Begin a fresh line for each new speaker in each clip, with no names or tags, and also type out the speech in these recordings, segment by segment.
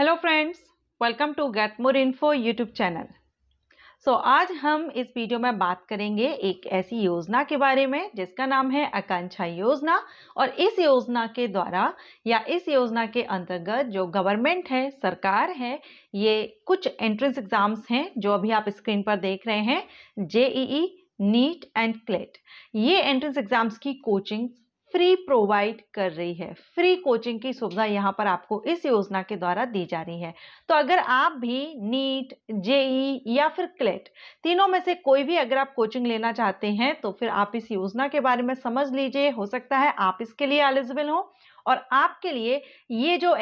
hello friends welcome to get more info YouTube channel so आज हम इस video में बात करेंगे एक ऐसी योजना के बारे में जिसका नाम है आकांक्षा योजना और इस योजना के द्वारा या इस योजना के अंतर्गत जो गवर्नमेंट है सरकार है ये कुछ एंट्रेंस एग्ज़ाम्स हैं जो अभी आप स्क्रीन पर देख रहे हैं जेईई नीट एंड क्लेट ये एंट्रेंस एग्ज़ाम्स की कोचिंग फ्री प्रोवाइड कर रही है फ्री कोचिंग की सुविधा यहाँ पर आपको इस योजना के द्वारा दी जा रही है तो अगर आप भी नीट जेई या फिर क्लेट तीनों में से कोई भी अगर आप कोचिंग लेना चाहते हैं तो फिर आप इस योजना के बारे में समझ लीजिए हो सकता है आप इसके लिए एलिजिबल हो और आपके लिए ये जो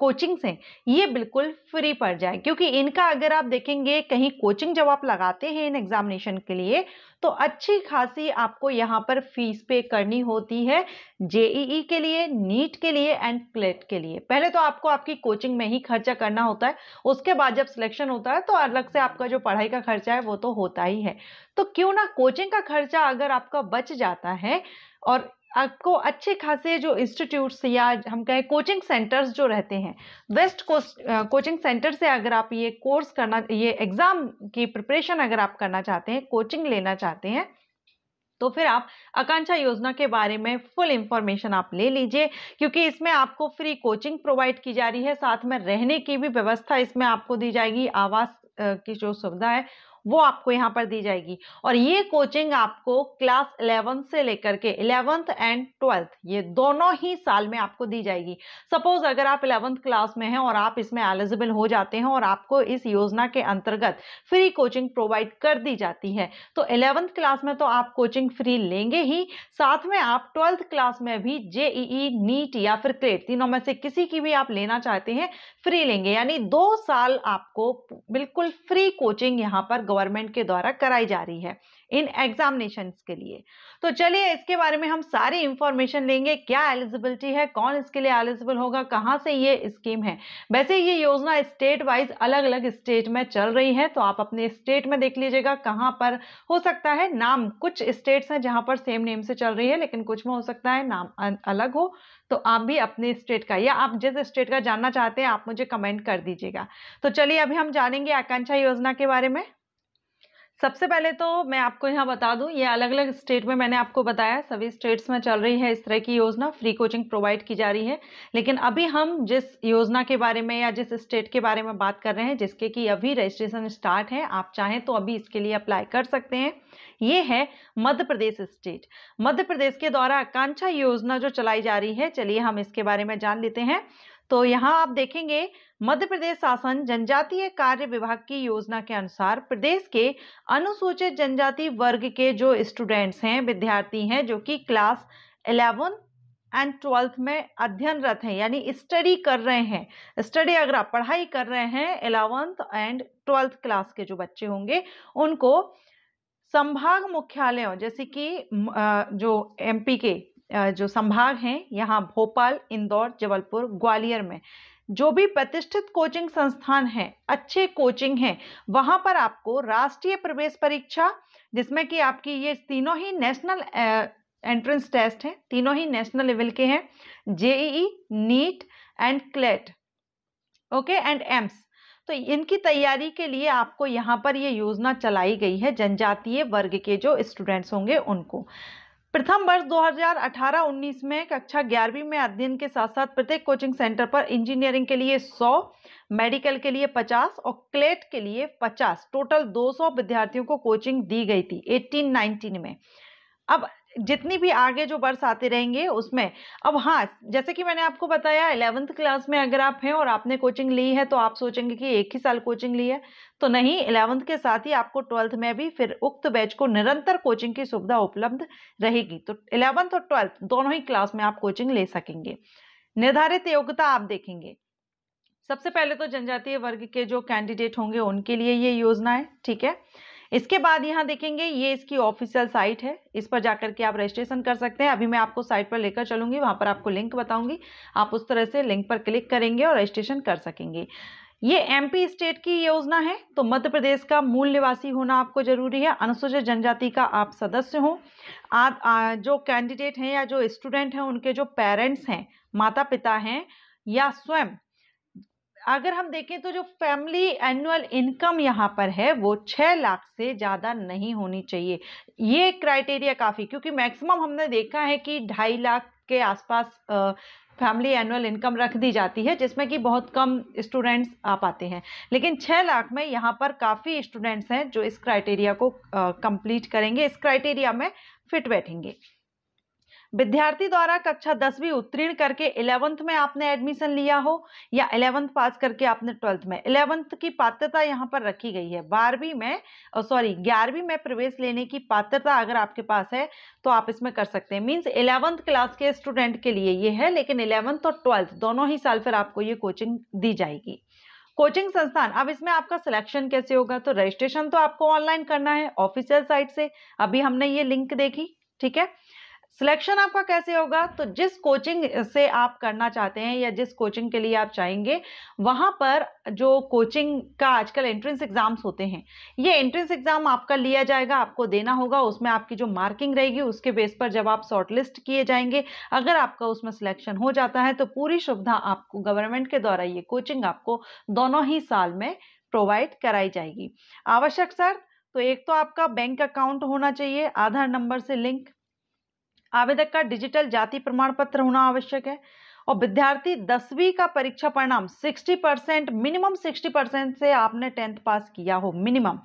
कोचिंग्स हैं ये बिल्कुल फ्री पड़ जाए क्योंकि इनका अगर आप देखेंगे कहीं कोचिंग जब आप लगाते हैं इन एग्जामिनेशन के लिए तो अच्छी खासी आपको यहाँ पर फीस पे करनी होती है जेईई e e के लिए नीट के लिए एंड क्लेट e के लिए पहले तो आपको आपकी कोचिंग में ही खर्चा करना होता है उसके बाद जब सिलेक्शन होता है तो अलग से आपका जो पढ़ाई का खर्चा है वो तो होता ही है तो क्यों ना कोचिंग का खर्चा अगर आपका बच जाता है और आपको अच्छे खासे जो इंस्टीट्यूट्स या हम कहें कोचिंग सेंटर्स जो रहते हैं वेस्ट कोस्ट कोचिंग सेंटर से अगर आप ये कोर्स करना ये एग्ज़ाम की प्रिपरेशन अगर आप करना चाहते हैं कोचिंग लेना चाहते हैं तो फिर आप आकांक्षा योजना के बारे में फुल इंफॉर्मेशन आप ले लीजिए क्योंकि इसमें आपको फ्री कोचिंग प्रोवाइड की जा रही है साथ में रहने की भी व्यवस्था इसमें आपको दी जाएगी आवास की जो सुविधा है वो आपको यहाँ पर दी जाएगी और ये कोचिंग आपको क्लास इलेवंथ से लेकर के इलेवंथ एंड ट्वेल्थ ये दोनों ही साल में आपको दी जाएगी सपोज अगर आप इलेवंथ क्लास में हैं और आप इसमें एलिजिबल हो जाते हैं और आपको इस योजना के अंतर्गत फ्री कोचिंग प्रोवाइड कर दी जाती है तो इलेवंथ क्लास में तो आप कोचिंग फ्री लेंगे ही साथ में आप ट्वेल्थ क्लास में भी जेईई नीट e e, या फिर क्लेट तीनों में से किसी की भी आप लेना चाहते हैं फ्री लेंगे यानी दो साल आपको बिल्कुल फ्री कोचिंग यहाँ पर गवर्नमेंट के द्वारा कराई जा रही है इन एग्जामिनेशन के लिए तो चलिए इसके बारे में हम सारी इंफॉर्मेशन लेंगे क्या एलिजिबिलिटी है कौन इसके लिए एलिजिबल होगा कहाँ से ये स्कीम है वैसे ये योजना स्टेट वाइज अलग अलग स्टेट में चल रही है तो आप अपने स्टेट में देख लीजिएगा कहाँ पर हो सकता है नाम कुछ स्टेट्स हैं जहाँ पर सेम नेम से चल रही है लेकिन कुछ में हो सकता है नाम अलग हो तो आप भी अपने स्टेट का या आप जिस स्टेट का जानना चाहते हैं आप मुझे कमेंट कर दीजिएगा तो चलिए अभी हम जानेंगे आकांक्षा योजना के बारे में सबसे पहले तो मैं आपको यहाँ बता दूँ ये अलग अलग स्टेट में मैंने आपको बताया सभी स्टेट्स में चल रही है इस तरह की योजना फ्री कोचिंग प्रोवाइड की जा रही है लेकिन अभी हम जिस योजना के बारे में या जिस स्टेट के बारे में बात कर रहे हैं जिसके कि अभी रजिस्ट्रेशन स्टार्ट है आप चाहें तो अभी इसके लिए अप्लाई कर सकते हैं ये है मध्य प्रदेश स्टेट मध्य प्रदेश के द्वारा आकांक्षा योजना जो चलाई जा रही है चलिए हम इसके बारे में जान लेते हैं तो यहाँ आप देखेंगे मध्य प्रदेश शासन जनजातीय कार्य विभाग की योजना के अनुसार प्रदेश के अनुसूचित जनजाति वर्ग के जो स्टूडेंट्स हैं विद्यार्थी हैं जो कि क्लास इलेवन एंड ट्वेल्थ में अध्ययनरत हैं यानी स्टडी कर रहे हैं स्टडी अगर आप पढ़ाई कर रहे हैं इलेवंथ एंड ट्वेल्थ क्लास के जो बच्चे होंगे उनको संभाग मुख्यालयों जैसे कि जो एमपी के जो संभाग हैं यहाँ भोपाल इंदौर जबलपुर ग्वालियर में जो भी प्रतिष्ठित कोचिंग संस्थान हैं अच्छे कोचिंग हैं वहाँ पर आपको राष्ट्रीय प्रवेश परीक्षा जिसमें कि आपकी ये तीनों ही नेशनल एंट्रेंस टेस्ट हैं तीनों ही नेशनल लेवल के हैं JEE NEET and CLAT okay and AIIMS तो इनकी तैयारी के लिए आपको यहाँ पर ये योजना चलाई गई है जनजातीय वर्ग के जो स्टूडेंट्स होंगे उनको प्रथम वर्ष 2018-19 में कक्षा ग्यारहवीं में अध्ययन के साथ साथ प्रत्येक कोचिंग सेंटर पर इंजीनियरिंग के लिए 100, मेडिकल के लिए 50 और क्लेट के लिए 50 टोटल 200 विद्यार्थियों को कोचिंग दी गई थी नाइनटीन में अब जितनी भी आगे जो वर्ष आते रहेंगे उसमें अब हाँ जैसे कि मैंने आपको बताया इलेवेंथ क्लास में अगर आप हैं और आपने कोचिंग ली है तो आप सोचेंगे कि एक ही साल कोचिंग ली है तो नहीं इलेवंथ के साथ ही आपको ट्वेल्थ में भी फिर उक्त बैच को निरंतर कोचिंग की सुविधा उपलब्ध रहेगी तो इलेवंथ और ट्वेल्थ दोनों ही क्लास में आप कोचिंग ले सकेंगे निर्धारित योग्यता आप देखेंगे सबसे पहले तो जनजातीय वर्ग के जो कैंडिडेट होंगे उनके लिए ये योजना है ठीक है इसके बाद यहाँ देखेंगे ये इसकी ऑफिशियल साइट है इस पर जाकर के आप रजिस्ट्रेशन कर सकते हैं अभी मैं आपको साइट पर लेकर चलूंगी वहाँ पर आपको लिंक बताऊंगी आप उस तरह से लिंक पर क्लिक करेंगे और रजिस्ट्रेशन कर सकेंगे ये एमपी स्टेट की योजना है तो मध्य प्रदेश का मूल निवासी होना आपको जरूरी है अनुसूचित जनजाति का आप सदस्य हो जो कैंडिडेट हैं या जो स्टूडेंट हैं उनके जो पेरेंट्स हैं माता पिता हैं या स्वयं अगर हम देखें तो जो फैमिली एनुअल इनकम यहाँ पर है वो छः लाख से ज़्यादा नहीं होनी चाहिए ये क्राइटेरिया काफ़ी क्योंकि मैक्सिमम हमने देखा है कि ढाई लाख के आसपास फैमिली एनुअल इनकम रख दी जाती है जिसमें कि बहुत कम स्टूडेंट्स आ पाते हैं लेकिन छः लाख में यहाँ पर काफ़ी स्टूडेंट्स हैं जो इस क्राइटेरिया को कंप्लीट करेंगे इस क्राइटेरिया में फिट बैठेंगे विद्यार्थी द्वारा कक्षा दसवीं उत्तीर्ण करके इलेवंथ में आपने एडमिशन लिया हो या इलेवंथ पास करके आपने ट्वेल्थ में इलेवंथ की पात्रता यहाँ पर रखी गई है बारहवीं में सॉरी ग्यारहवीं में प्रवेश लेने की पात्रता अगर आपके पास है तो आप इसमें कर सकते हैं मीन्स इलेवंथ क्लास के स्टूडेंट के लिए ये है लेकिन इलेवंथ और ट्वेल्थ दोनों ही साल फिर आपको ये कोचिंग दी जाएगी कोचिंग संस्थान अब इसमें आपका सिलेक्शन कैसे होगा तो रजिस्ट्रेशन तो आपको ऑनलाइन करना है ऑफिशियल साइट से अभी हमने ये लिंक देखी ठीक है सिलेक्शन आपका कैसे होगा तो जिस कोचिंग से आप करना चाहते हैं या जिस कोचिंग के लिए आप चाहेंगे वहां पर जो कोचिंग का आजकल एंट्रेंस एग्ज़ाम्स होते हैं ये एंट्रेंस एग्ज़ाम आपका लिया जाएगा आपको देना होगा उसमें आपकी जो मार्किंग रहेगी उसके बेस पर जब आप शॉर्टलिस्ट किए जाएंगे अगर आपका उसमें सिलेक्शन हो जाता है तो पूरी सुविधा आपको गवर्नमेंट के द्वारा ये कोचिंग आपको दोनों ही साल में प्रोवाइड कराई जाएगी आवश्यक शर्त तो एक तो आपका बैंक अकाउंट होना चाहिए आधार नंबर से लिंक आवेदक का डिजिटल जाति प्रमाण पत्र होना आवश्यक है और विद्यार्थी दसवीं का परीक्षा परिणाम 60 परसेंट मिनिमम 60 परसेंट से आपने टेंथ पास किया हो मिनिमम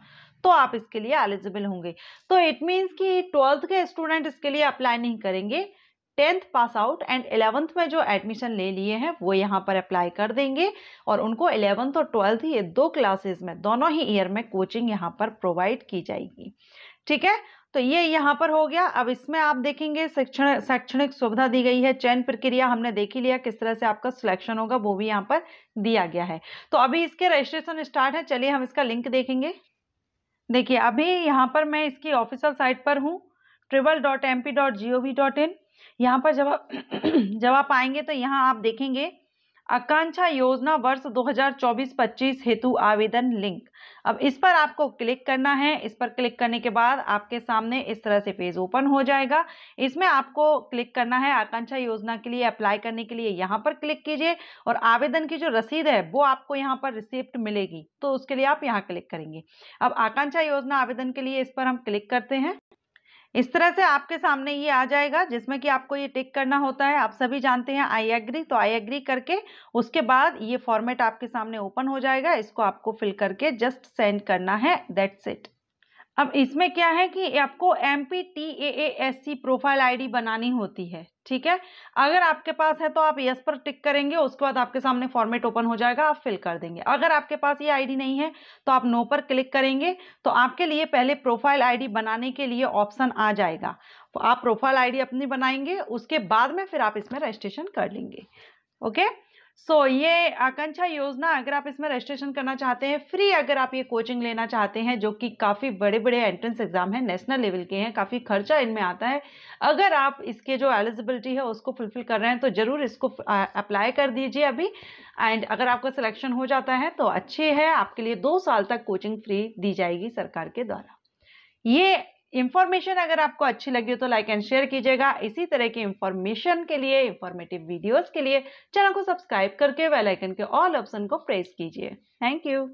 तो आप इसके लिए एलिजिबल होंगे तो इट मीन्स कि ट्वेल्थ के स्टूडेंट इसके लिए अप्लाई नहीं करेंगे tenth pass out and eleventh में जो एडमिशन ले लिए हैं वो यहाँ पर अप्लाई कर देंगे और उनको एलेवंथ और ट्वेल्थ ये दो क्लासेस में दोनों ही ईयर में कोचिंग यहाँ पर प्रोवाइड की जाएगी ठीक है तो ये यहाँ पर हो गया अब इसमें आप देखेंगे शिक्षण शैक्षणिक सुविधा दी गई है चयन प्रक्रिया हमने देख ही लिया किस तरह से आपका सिलेक्शन होगा वो भी यहाँ पर दिया गया है तो अभी इसके रजिस्ट्रेशन स्टार्ट है चलिए हम इसका लिंक देखेंगे देखिए अभी यहाँ पर मैं इसकी ऑफिशियल साइट पर हूँ tribal dot M P dot G O V dot in यहाँ पर जब आप जब आप आएंगे तो यहाँ आप देखेंगे आकांक्षा योजना वर्ष 2024-25 हेतु आवेदन लिंक अब इस पर आपको क्लिक करना है इस पर क्लिक करने के बाद आपके सामने इस तरह से पेज ओपन हो जाएगा इसमें आपको क्लिक करना है आकांक्षा योजना के लिए अप्लाई करने के लिए यहाँ पर क्लिक कीजिए और आवेदन की जो रसीद है वो आपको यहाँ पर रिसिप्ट मिलेगी तो उसके लिए आप यहाँ क्लिक करेंगे अब आकांक्षा योजना आवेदन के लिए इस पर हम क्लिक करते हैं इस तरह से आपके सामने ये आ जाएगा जिसमें कि आपको ये टिक करना होता है आप सभी जानते हैं आई एग्री तो आई एग्री करके उसके बाद ये फॉर्मेट आपके सामने ओपन हो जाएगा इसको आपको फिल करके जस्ट सेंड करना है दैट्स इट अब इसमें क्या है कि आपको M P T A S C profile आई बनानी होती है ठीक है अगर आपके पास है तो आप यस पर टिक करेंगे उसके बाद आपके सामने फॉर्मेट ओपन हो जाएगा आप फिल कर देंगे अगर आपके पास ये आईडी नहीं है तो आप नो पर क्लिक करेंगे तो आपके लिए पहले प्रोफाइल आईडी बनाने के लिए ऑप्शन आ जाएगा तो आप प्रोफाइल आईडी अपनी बनाएंगे उसके बाद में फिर आप इसमें रजिस्ट्रेशन कर लेंगे ओके सो so, ये आकांक्षा योजना अगर आप इसमें रजिस्ट्रेशन करना चाहते हैं फ्री अगर आप ये कोचिंग लेना चाहते हैं जो कि काफ़ी बड़े बड़े एंट्रेंस एग्जाम हैं नेशनल लेवल के हैं काफ़ी खर्चा इनमें आता है अगर आप इसके जो एलिजिबिलिटी है उसको फुलफिल कर रहे हैं तो ज़रूर इसको अप्लाई कर दीजिए अभी एंड अगर आपका सिलेक्शन हो जाता है तो अच्छी है आपके लिए दो साल तक कोचिंग फ्री दी जाएगी सरकार के द्वारा ये इन्फॉर्मेशन अगर आपको अच्छी लगी हो तो लाइक एंड शेयर कीजिएगा इसी तरह की इन्फॉर्मेशन के लिए इन्फॉर्मेटिव वीडियोस के लिए चैनल को सब्सक्राइब करके बेल आइकन के ऑल ऑप्शन को प्रेस कीजिए थैंक यू